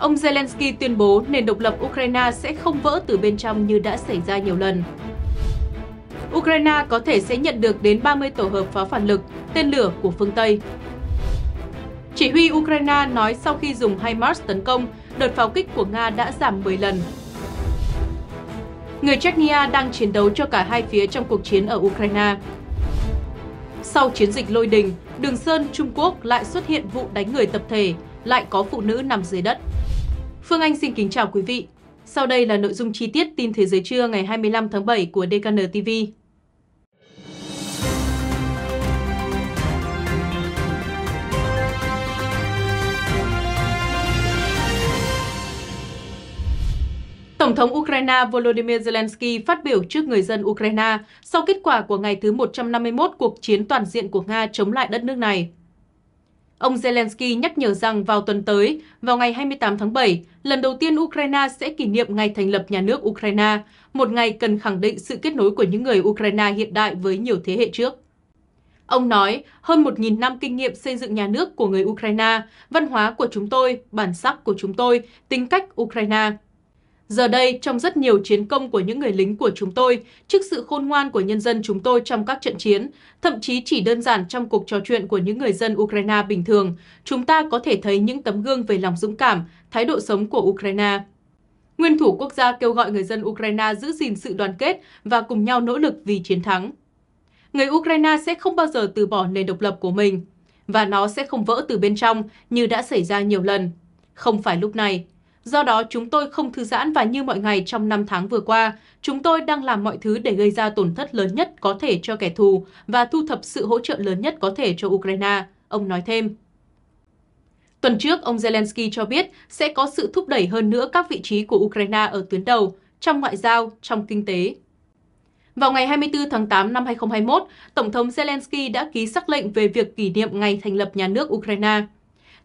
Ông Zelensky tuyên bố nền độc lập Ukraine sẽ không vỡ từ bên trong như đã xảy ra nhiều lần. Ukraine có thể sẽ nhận được đến 30 tổ hợp pháo phản lực, tên lửa của phương Tây. Chỉ huy Ukraine nói sau khi dùng HIMARS tấn công, đợt pháo kích của Nga đã giảm 10 lần. Người Chechnya đang chiến đấu cho cả hai phía trong cuộc chiến ở Ukraine. Sau chiến dịch lôi đình, Đường Sơn, Trung Quốc lại xuất hiện vụ đánh người tập thể, lại có phụ nữ nằm dưới đất. Phương Anh xin kính chào quý vị. Sau đây là nội dung chi tiết tin thế giới trưa ngày 25 tháng 7 của DKN TV. Tổng thống Ukraine Volodymyr Zelensky phát biểu trước người dân Ukraine sau kết quả của ngày thứ 151 cuộc chiến toàn diện của Nga chống lại đất nước này. Ông Zelensky nhắc nhở rằng vào tuần tới, vào ngày 28 tháng 7, lần đầu tiên Ukraine sẽ kỷ niệm ngày thành lập nhà nước Ukraine, một ngày cần khẳng định sự kết nối của những người Ukraine hiện đại với nhiều thế hệ trước. Ông nói, hơn 1.000 năm kinh nghiệm xây dựng nhà nước của người Ukraine, văn hóa của chúng tôi, bản sắc của chúng tôi, tính cách Ukraine. Giờ đây, trong rất nhiều chiến công của những người lính của chúng tôi, trước sự khôn ngoan của nhân dân chúng tôi trong các trận chiến, thậm chí chỉ đơn giản trong cuộc trò chuyện của những người dân Ukraine bình thường, chúng ta có thể thấy những tấm gương về lòng dũng cảm, thái độ sống của Ukraine. Nguyên thủ quốc gia kêu gọi người dân Ukraine giữ gìn sự đoàn kết và cùng nhau nỗ lực vì chiến thắng. Người Ukraine sẽ không bao giờ từ bỏ nền độc lập của mình, và nó sẽ không vỡ từ bên trong như đã xảy ra nhiều lần. Không phải lúc này, Do đó, chúng tôi không thư giãn và như mọi ngày trong 5 tháng vừa qua, chúng tôi đang làm mọi thứ để gây ra tổn thất lớn nhất có thể cho kẻ thù và thu thập sự hỗ trợ lớn nhất có thể cho Ukraine, ông nói thêm. Tuần trước, ông Zelensky cho biết sẽ có sự thúc đẩy hơn nữa các vị trí của Ukraine ở tuyến đầu, trong ngoại giao, trong kinh tế. Vào ngày 24 tháng 8 năm 2021, Tổng thống Zelensky đã ký sắc lệnh về việc kỷ niệm ngày thành lập nhà nước Ukraine.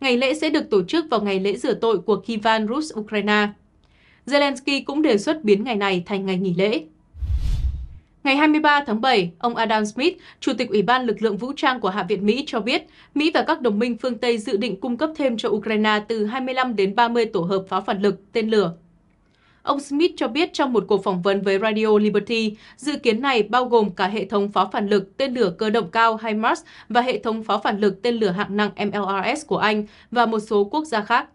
Ngày lễ sẽ được tổ chức vào ngày lễ rửa tội của Kievan Rus Ukraine. Zelensky cũng đề xuất biến ngày này thành ngày nghỉ lễ. Ngày 23 tháng 7, ông Adam Smith, Chủ tịch Ủy ban Lực lượng Vũ trang của Hạ viện Mỹ cho biết Mỹ và các đồng minh phương Tây dự định cung cấp thêm cho Ukraine từ 25 đến 30 tổ hợp pháo phản lực, tên lửa Ông Smith cho biết trong một cuộc phỏng vấn với Radio Liberty, dự kiến này bao gồm cả hệ thống pháo phản lực tên lửa cơ động cao HIMARS và hệ thống pháo phản lực tên lửa hạng nặng MLRS của Anh và một số quốc gia khác.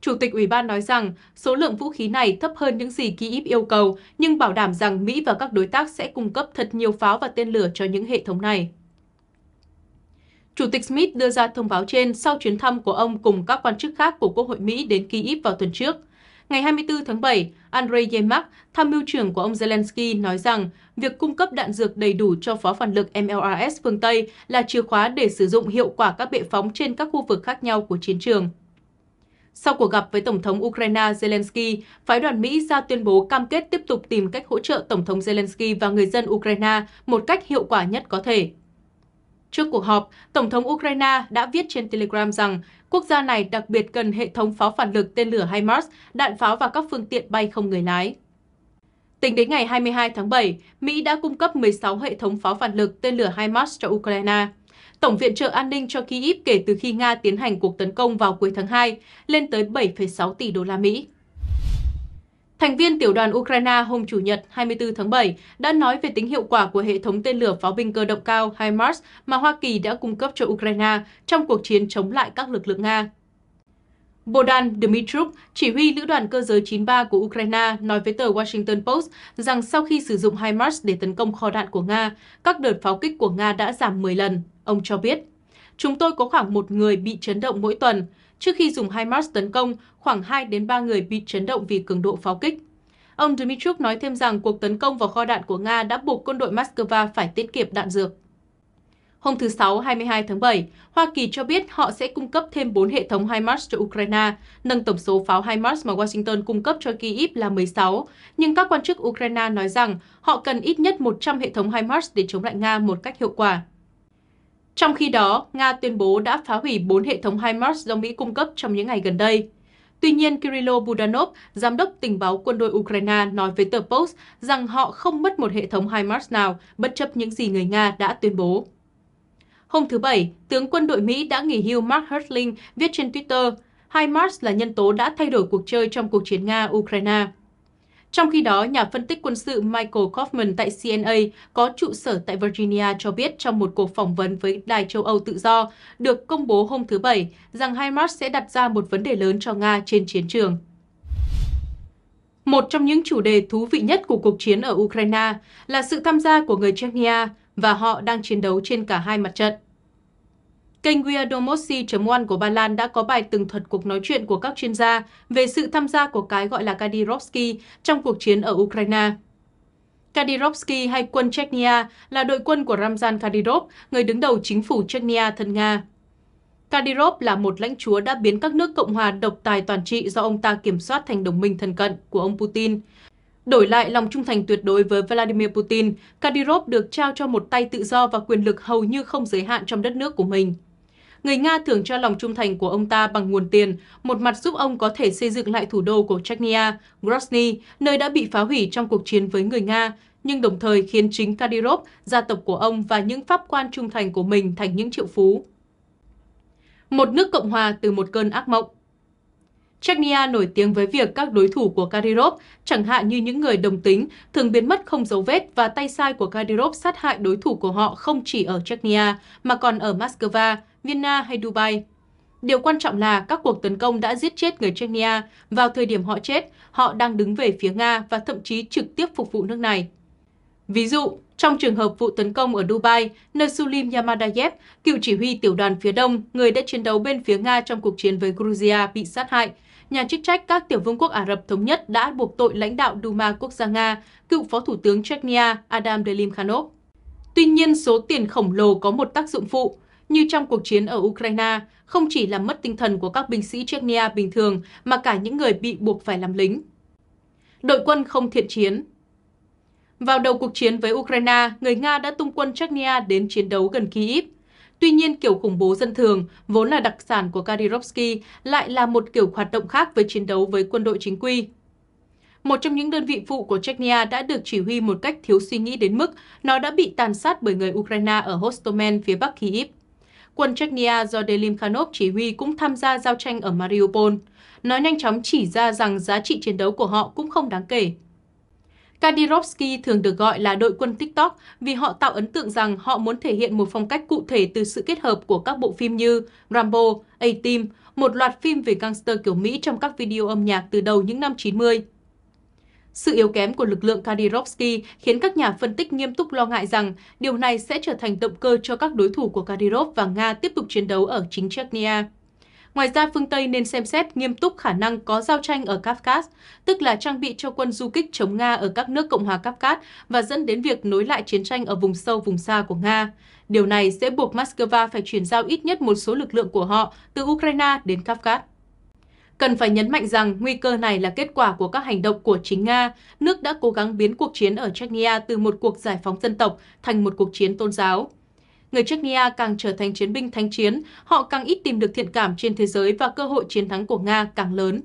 Chủ tịch Ủy ban nói rằng số lượng vũ khí này thấp hơn những gì Kyiv yêu cầu, nhưng bảo đảm rằng Mỹ và các đối tác sẽ cung cấp thật nhiều pháo và tên lửa cho những hệ thống này. Chủ tịch Smith đưa ra thông báo trên sau chuyến thăm của ông cùng các quan chức khác của Quốc hội Mỹ đến Kyiv vào tuần trước. Ngày 24 tháng 7, Andrei Yemak, tham mưu trưởng của ông Zelensky, nói rằng việc cung cấp đạn dược đầy đủ cho phó phản lực MLRS phương Tây là chìa khóa để sử dụng hiệu quả các bệ phóng trên các khu vực khác nhau của chiến trường. Sau cuộc gặp với Tổng thống Ukraine Zelensky, phái đoàn Mỹ ra tuyên bố cam kết tiếp tục tìm cách hỗ trợ Tổng thống Zelensky và người dân Ukraine một cách hiệu quả nhất có thể. Trước cuộc họp, Tổng thống Ukraine đã viết trên Telegram rằng quốc gia này đặc biệt cần hệ thống pháo phản lực tên lửa HIMARS, đạn pháo và các phương tiện bay không người lái. Tính đến ngày 22 tháng 7, Mỹ đã cung cấp 16 hệ thống pháo phản lực tên lửa HIMARS cho Ukraine. Tổng viện trợ an ninh cho Kyiv kể từ khi Nga tiến hành cuộc tấn công vào cuối tháng 2 lên tới 7,6 tỷ đô la Mỹ. Thành viên tiểu đoàn Ukraine hôm Chủ nhật 24 tháng 7 đã nói về tính hiệu quả của hệ thống tên lửa pháo binh cơ động cao HIMARS mà Hoa Kỳ đã cung cấp cho Ukraine trong cuộc chiến chống lại các lực lượng Nga. Bodan Dmitrov, chỉ huy lữ đoàn cơ giới 93 của Ukraine, nói với tờ Washington Post rằng sau khi sử dụng HIMARS để tấn công kho đạn của Nga, các đợt pháo kích của Nga đã giảm 10 lần. Ông cho biết, Chúng tôi có khoảng một người bị chấn động mỗi tuần. Trước khi dùng HIMARS tấn công, khoảng 2 đến 3 người bị chấn động vì cường độ pháo kích. Ông Dmitruk nói thêm rằng cuộc tấn công vào kho đạn của Nga đã buộc quân đội Moscow phải tiết kiệm đạn dược. Hôm thứ Sáu 22 tháng 7, Hoa Kỳ cho biết họ sẽ cung cấp thêm 4 hệ thống HIMARS cho Ukraine, nâng tổng số pháo HIMARS mà Washington cung cấp cho Kyiv là 16, nhưng các quan chức Ukraine nói rằng họ cần ít nhất 100 hệ thống HIMARS để chống lại Nga một cách hiệu quả. Trong khi đó, Nga tuyên bố đã phá hủy 4 hệ thống HIMARS do Mỹ cung cấp trong những ngày gần đây. Tuy nhiên, Kirilo Budanov, giám đốc tình báo quân đội Ukraine, nói với tờ Post rằng họ không mất một hệ thống HIMARS nào, bất chấp những gì người Nga đã tuyên bố. Hôm thứ Bảy, tướng quân đội Mỹ đã nghỉ hưu Mark Hurtling viết trên Twitter, HIMARS là nhân tố đã thay đổi cuộc chơi trong cuộc chiến Nga-Ukraine. Trong khi đó, nhà phân tích quân sự Michael Kaufman tại CNA có trụ sở tại Virginia cho biết trong một cuộc phỏng vấn với Đài châu Âu Tự Do được công bố hôm thứ Bảy rằng HIMARS sẽ đặt ra một vấn đề lớn cho Nga trên chiến trường. Một trong những chủ đề thú vị nhất của cuộc chiến ở Ukraine là sự tham gia của người Chechnya và họ đang chiến đấu trên cả hai mặt trận. Kênh Wiadomosi.1 của Ba Lan đã có bài tường thuật cuộc nói chuyện của các chuyên gia về sự tham gia của cái gọi là Kadyrovsky trong cuộc chiến ở Ukraine. Kadyrovsky hay quân Chechnya là đội quân của Ramzan Kadyrov, người đứng đầu chính phủ Chechnya thân Nga. Kadyrov là một lãnh chúa đã biến các nước Cộng hòa độc tài toàn trị do ông ta kiểm soát thành đồng minh thân cận của ông Putin. Đổi lại lòng trung thành tuyệt đối với Vladimir Putin, Kadyrov được trao cho một tay tự do và quyền lực hầu như không giới hạn trong đất nước của mình người Nga thường cho lòng trung thành của ông ta bằng nguồn tiền, một mặt giúp ông có thể xây dựng lại thủ đô của Chechnya, Grozny, nơi đã bị phá hủy trong cuộc chiến với người Nga, nhưng đồng thời khiến chính Kadyrov, gia tộc của ông và những pháp quan trung thành của mình thành những triệu phú. Một nước Cộng hòa từ một cơn ác mộng Chechnya nổi tiếng với việc các đối thủ của Kadyrov, chẳng hạn như những người đồng tính, thường biến mất không dấu vết và tay sai của Kadyrov sát hại đối thủ của họ không chỉ ở Chechnya mà còn ở Moscow, Vienna hay Dubai. Điều quan trọng là các cuộc tấn công đã giết chết người Chechnya. Vào thời điểm họ chết, họ đang đứng về phía Nga và thậm chí trực tiếp phục vụ nước này. Ví dụ, trong trường hợp vụ tấn công ở Dubai, Nasulim Yamadayev, cựu chỉ huy tiểu đoàn phía đông, người đã chiến đấu bên phía Nga trong cuộc chiến với Georgia, bị sát hại, nhà chức trách các tiểu vương quốc Ả Rập Thống Nhất đã buộc tội lãnh đạo Duma quốc gia Nga, cựu Phó Thủ tướng Chechnya Adam Delimkhanov. Tuy nhiên, số tiền khổng lồ có một tác dụng phụ. Như trong cuộc chiến ở Ukraine, không chỉ làm mất tinh thần của các binh sĩ Chechnya bình thường mà cả những người bị buộc phải làm lính. Đội quân không thiện chiến Vào đầu cuộc chiến với Ukraine, người Nga đã tung quân Chechnya đến chiến đấu gần Kyiv. Tuy nhiên, kiểu khủng bố dân thường, vốn là đặc sản của Kadyrovsky, lại là một kiểu hoạt động khác với chiến đấu với quân đội chính quy. Một trong những đơn vị phụ của Chechnya đã được chỉ huy một cách thiếu suy nghĩ đến mức nó đã bị tàn sát bởi người Ukraine ở Hostomel phía bắc Kyiv. Quân Chechnya do Delim Khanov chỉ huy cũng tham gia giao tranh ở Mariupol. Nó nhanh chóng chỉ ra rằng giá trị chiến đấu của họ cũng không đáng kể. Kadyrovsky thường được gọi là đội quân TikTok vì họ tạo ấn tượng rằng họ muốn thể hiện một phong cách cụ thể từ sự kết hợp của các bộ phim như Rambo, A-Team, một loạt phim về gangster kiểu Mỹ trong các video âm nhạc từ đầu những năm 90. Sự yếu kém của lực lượng Kadyrovsky khiến các nhà phân tích nghiêm túc lo ngại rằng điều này sẽ trở thành động cơ cho các đối thủ của Kadyrov và Nga tiếp tục chiến đấu ở chính Chechnya. Ngoài ra, phương Tây nên xem xét nghiêm túc khả năng có giao tranh ở Kafkas, tức là trang bị cho quân du kích chống Nga ở các nước Cộng hòa Kafkas và dẫn đến việc nối lại chiến tranh ở vùng sâu vùng xa của Nga. Điều này sẽ buộc Moscow phải chuyển giao ít nhất một số lực lượng của họ từ Ukraine đến Kafkas. Cần phải nhấn mạnh rằng nguy cơ này là kết quả của các hành động của chính Nga. Nước đã cố gắng biến cuộc chiến ở Chechnya từ một cuộc giải phóng dân tộc thành một cuộc chiến tôn giáo. Người Chechnya càng trở thành chiến binh thánh chiến, họ càng ít tìm được thiện cảm trên thế giới và cơ hội chiến thắng của Nga càng lớn.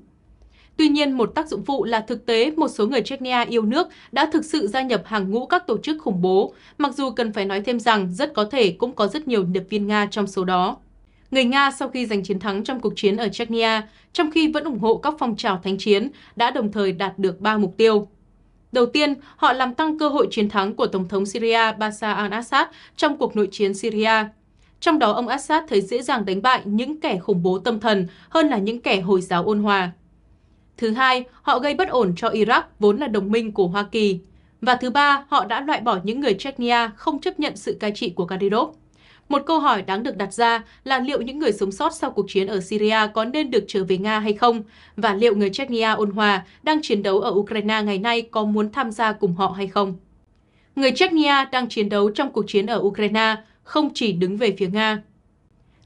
Tuy nhiên, một tác dụng phụ là thực tế một số người Chechnya yêu nước đã thực sự gia nhập hàng ngũ các tổ chức khủng bố, mặc dù cần phải nói thêm rằng rất có thể cũng có rất nhiều nhập viên Nga trong số đó. Người Nga sau khi giành chiến thắng trong cuộc chiến ở Chechnya, trong khi vẫn ủng hộ các phong trào thánh chiến, đã đồng thời đạt được 3 mục tiêu. Đầu tiên, họ làm tăng cơ hội chiến thắng của Tổng thống Syria Bashar al-Assad trong cuộc nội chiến Syria. Trong đó, ông Assad thấy dễ dàng đánh bại những kẻ khủng bố tâm thần hơn là những kẻ Hồi giáo ôn hòa. Thứ hai, họ gây bất ổn cho Iraq, vốn là đồng minh của Hoa Kỳ. Và thứ ba, họ đã loại bỏ những người Chechnya không chấp nhận sự cai trị của Kadyrov. Một câu hỏi đáng được đặt ra là liệu những người sống sót sau cuộc chiến ở Syria có nên được trở về Nga hay không? Và liệu người Chechnya ôn hòa đang chiến đấu ở Ukraine ngày nay có muốn tham gia cùng họ hay không? Người Chechnya đang chiến đấu trong cuộc chiến ở Ukraine, không chỉ đứng về phía Nga.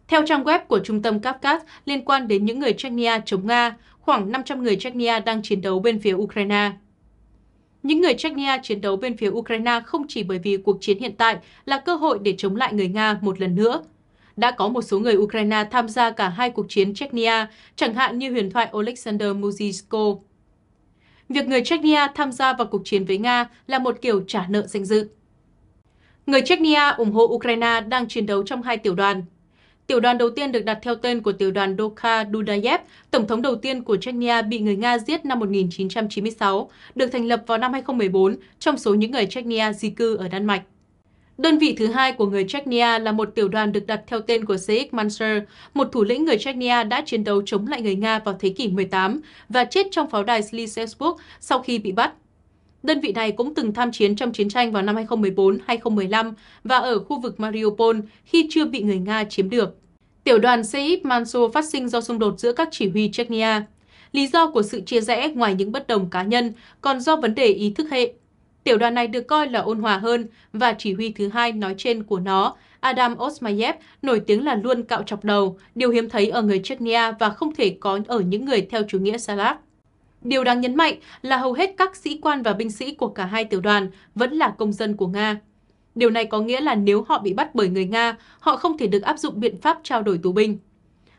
Theo trang web của Trung tâm Kafkas liên quan đến những người Chechnya chống Nga, khoảng 500 người Chechnya đang chiến đấu bên phía Ukraine. Những người Chechnya chiến đấu bên phía Ukraine không chỉ bởi vì cuộc chiến hiện tại là cơ hội để chống lại người Nga một lần nữa. Đã có một số người Ukraine tham gia cả hai cuộc chiến Chechnya, chẳng hạn như huyền thoại Alexander Muzitsko. Việc người Chechnya tham gia vào cuộc chiến với Nga là một kiểu trả nợ danh dự. Người Chechnya ủng hộ Ukraine đang chiến đấu trong hai tiểu đoàn, Tiểu đoàn đầu tiên được đặt theo tên của tiểu đoàn Dokha Dudayev, tổng thống đầu tiên của Chechnya bị người Nga giết năm 1996, được thành lập vào năm 2014 trong số những người Chechnya di cư ở Đan Mạch. Đơn vị thứ hai của người Chechnya là một tiểu đoàn được đặt theo tên của Sheikh Mansur, một thủ lĩnh người Chechnya đã chiến đấu chống lại người Nga vào thế kỷ 18 và chết trong pháo đài Slisevsburg sau khi bị bắt. Đơn vị này cũng từng tham chiến trong chiến tranh vào năm 2014-2015 và ở khu vực Mariupol khi chưa bị người Nga chiếm được. Tiểu đoàn Seip Mansour phát sinh do xung đột giữa các chỉ huy Chechnya. Lý do của sự chia rẽ ngoài những bất đồng cá nhân còn do vấn đề ý thức hệ. Tiểu đoàn này được coi là ôn hòa hơn và chỉ huy thứ hai nói trên của nó, Adam Osmayev, nổi tiếng là luôn cạo chọc đầu, điều hiếm thấy ở người Chechnya và không thể có ở những người theo chủ nghĩa Slav. Điều đáng nhấn mạnh là hầu hết các sĩ quan và binh sĩ của cả hai tiểu đoàn vẫn là công dân của Nga. Điều này có nghĩa là nếu họ bị bắt bởi người Nga, họ không thể được áp dụng biện pháp trao đổi tù binh.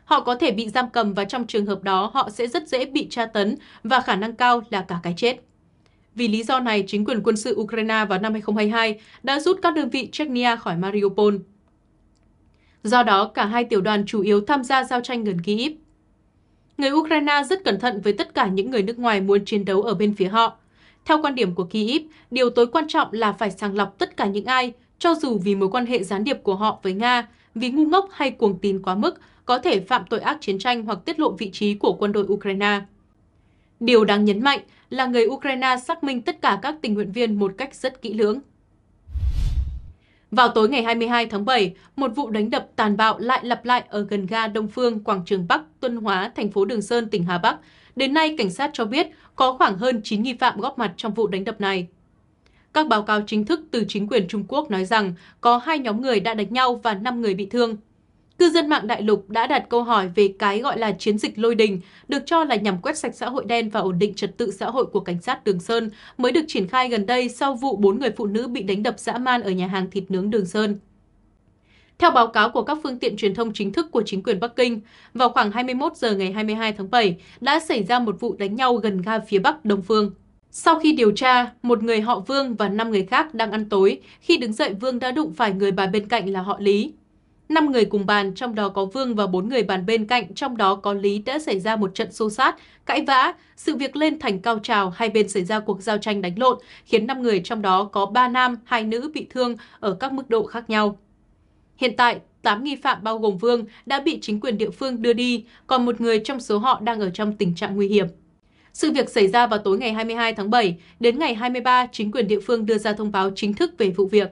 Họ có thể bị giam cầm và trong trường hợp đó họ sẽ rất dễ bị tra tấn và khả năng cao là cả cái chết. Vì lý do này, chính quyền quân sự Ukraine vào năm 2022 đã rút các đơn vị Chechnya khỏi Mariupol. Do đó, cả hai tiểu đoàn chủ yếu tham gia giao tranh gần Kyiv. Người Ukraine rất cẩn thận với tất cả những người nước ngoài muốn chiến đấu ở bên phía họ. Theo quan điểm của Kyiv, điều tối quan trọng là phải sàng lọc tất cả những ai, cho dù vì mối quan hệ gián điệp của họ với Nga, vì ngu ngốc hay cuồng tín quá mức, có thể phạm tội ác chiến tranh hoặc tiết lộ vị trí của quân đội Ukraine. Điều đáng nhấn mạnh là người Ukraine xác minh tất cả các tình nguyện viên một cách rất kỹ lưỡng. Vào tối ngày 22 tháng 7, một vụ đánh đập tàn bạo lại lặp lại ở gần ga Đông Phương, Quảng Trường Bắc, Tuân Hóa, thành phố Đường Sơn, tỉnh Hà Bắc. Đến nay, cảnh sát cho biết có khoảng hơn 9 nghi phạm góp mặt trong vụ đánh đập này. Các báo cáo chính thức từ chính quyền Trung Quốc nói rằng có hai nhóm người đã đánh nhau và 5 người bị thương. Cư dân mạng đại lục đã đặt câu hỏi về cái gọi là chiến dịch lôi đình, được cho là nhằm quét sạch xã hội đen và ổn định trật tự xã hội của cảnh sát Đường Sơn, mới được triển khai gần đây sau vụ 4 người phụ nữ bị đánh đập dã man ở nhà hàng thịt nướng Đường Sơn. Theo báo cáo của các phương tiện truyền thông chính thức của chính quyền Bắc Kinh, vào khoảng 21 giờ ngày 22 tháng 7 đã xảy ra một vụ đánh nhau gần ga phía Bắc Đông Phương. Sau khi điều tra, một người họ Vương và năm người khác đang ăn tối. Khi đứng dậy, Vương đã đụng phải người bà bên cạnh là họ Lý. 5 người cùng bàn, trong đó có Vương và 4 người bàn bên cạnh, trong đó có Lý đã xảy ra một trận xô sát, cãi vã. Sự việc lên thành cao trào, hai bên xảy ra cuộc giao tranh đánh lộn, khiến 5 người trong đó có 3 nam, 2 nữ bị thương ở các mức độ khác nhau. Hiện tại, 8 nghi phạm bao gồm Vương đã bị chính quyền địa phương đưa đi, còn một người trong số họ đang ở trong tình trạng nguy hiểm. Sự việc xảy ra vào tối ngày 22 tháng 7, đến ngày 23, chính quyền địa phương đưa ra thông báo chính thức về vụ việc.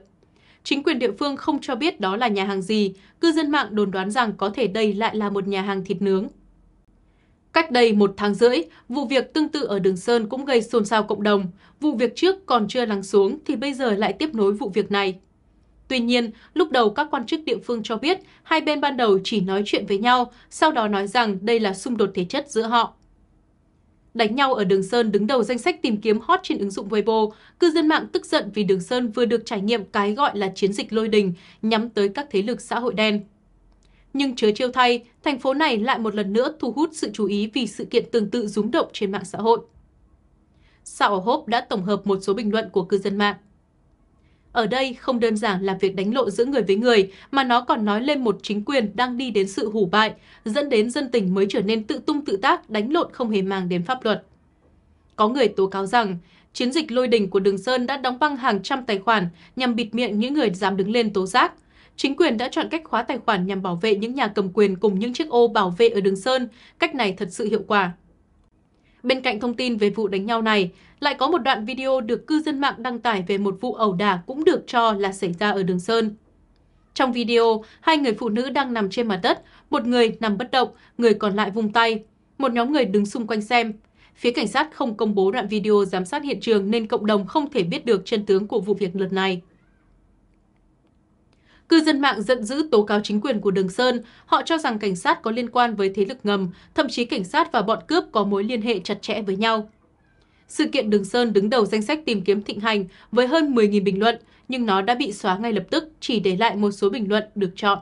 Chính quyền địa phương không cho biết đó là nhà hàng gì, cư dân mạng đồn đoán rằng có thể đây lại là một nhà hàng thịt nướng. Cách đây một tháng rưỡi, vụ việc tương tự ở Đường Sơn cũng gây xôn xao cộng đồng. Vụ việc trước còn chưa lắng xuống thì bây giờ lại tiếp nối vụ việc này. Tuy nhiên, lúc đầu các quan chức địa phương cho biết hai bên ban đầu chỉ nói chuyện với nhau, sau đó nói rằng đây là xung đột thể chất giữa họ. Đánh nhau ở Đường Sơn đứng đầu danh sách tìm kiếm hot trên ứng dụng Weibo, cư dân mạng tức giận vì Đường Sơn vừa được trải nghiệm cái gọi là chiến dịch lôi đình nhắm tới các thế lực xã hội đen. Nhưng chớ chiêu thay, thành phố này lại một lần nữa thu hút sự chú ý vì sự kiện tương tự rúng động trên mạng xã hội. Sao Hốp đã tổng hợp một số bình luận của cư dân mạng. Ở đây không đơn giản là việc đánh lộ giữa người với người, mà nó còn nói lên một chính quyền đang đi đến sự hủ bại, dẫn đến dân tình mới trở nên tự tung tự tác, đánh lộn không hề mang đến pháp luật. Có người tố cáo rằng, chiến dịch lôi đình của Đường Sơn đã đóng băng hàng trăm tài khoản nhằm bịt miệng những người dám đứng lên tố giác. Chính quyền đã chọn cách khóa tài khoản nhằm bảo vệ những nhà cầm quyền cùng những chiếc ô bảo vệ ở Đường Sơn. Cách này thật sự hiệu quả. Bên cạnh thông tin về vụ đánh nhau này, lại có một đoạn video được cư dân mạng đăng tải về một vụ ẩu đả cũng được cho là xảy ra ở Đường Sơn. Trong video, hai người phụ nữ đang nằm trên mặt đất, một người nằm bất động, người còn lại vung tay. Một nhóm người đứng xung quanh xem. Phía cảnh sát không công bố đoạn video giám sát hiện trường nên cộng đồng không thể biết được chân tướng của vụ việc lần này. Cư dân mạng giận dữ tố cáo chính quyền của Đường Sơn. Họ cho rằng cảnh sát có liên quan với thế lực ngầm, thậm chí cảnh sát và bọn cướp có mối liên hệ chặt chẽ với nhau. Sự kiện Đường Sơn đứng đầu danh sách tìm kiếm thịnh hành với hơn 10.000 bình luận, nhưng nó đã bị xóa ngay lập tức, chỉ để lại một số bình luận được chọn.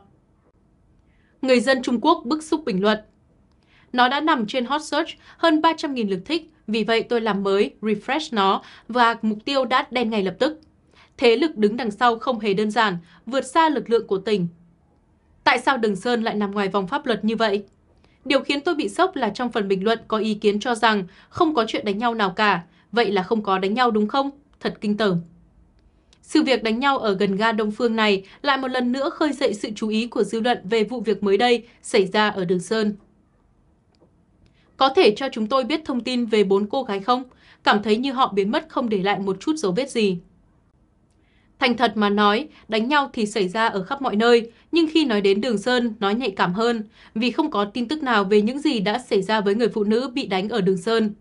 Người dân Trung Quốc bức xúc bình luận Nó đã nằm trên hot search hơn 300.000 lượt thích, vì vậy tôi làm mới, refresh nó và mục tiêu đã đen ngay lập tức thế lực đứng đằng sau không hề đơn giản, vượt xa lực lượng của tỉnh. Tại sao Đường Sơn lại nằm ngoài vòng pháp luật như vậy? Điều khiến tôi bị sốc là trong phần bình luận có ý kiến cho rằng không có chuyện đánh nhau nào cả, vậy là không có đánh nhau đúng không? Thật kinh tởm. Sự việc đánh nhau ở gần ga Đông Phương này lại một lần nữa khơi dậy sự chú ý của dư luận về vụ việc mới đây xảy ra ở Đường Sơn. Có thể cho chúng tôi biết thông tin về bốn cô gái không? Cảm thấy như họ biến mất không để lại một chút dấu vết gì. Thành thật mà nói, đánh nhau thì xảy ra ở khắp mọi nơi, nhưng khi nói đến Đường Sơn, nói nhạy cảm hơn, vì không có tin tức nào về những gì đã xảy ra với người phụ nữ bị đánh ở Đường Sơn.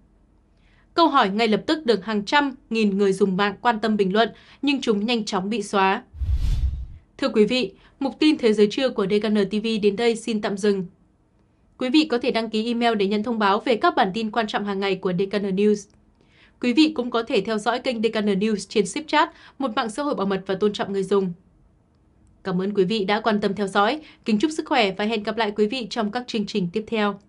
Câu hỏi ngay lập tức được hàng trăm nghìn người dùng mạng quan tâm bình luận, nhưng chúng nhanh chóng bị xóa. Thưa quý vị, mục tin Thế giới trưa của DKN TV đến đây xin tạm dừng. Quý vị có thể đăng ký email để nhận thông báo về các bản tin quan trọng hàng ngày của DKN News. Quý vị cũng có thể theo dõi kênh DKN News trên Shipchat, một mạng xã hội bảo mật và tôn trọng người dùng. Cảm ơn quý vị đã quan tâm theo dõi, kính chúc sức khỏe và hẹn gặp lại quý vị trong các chương trình tiếp theo.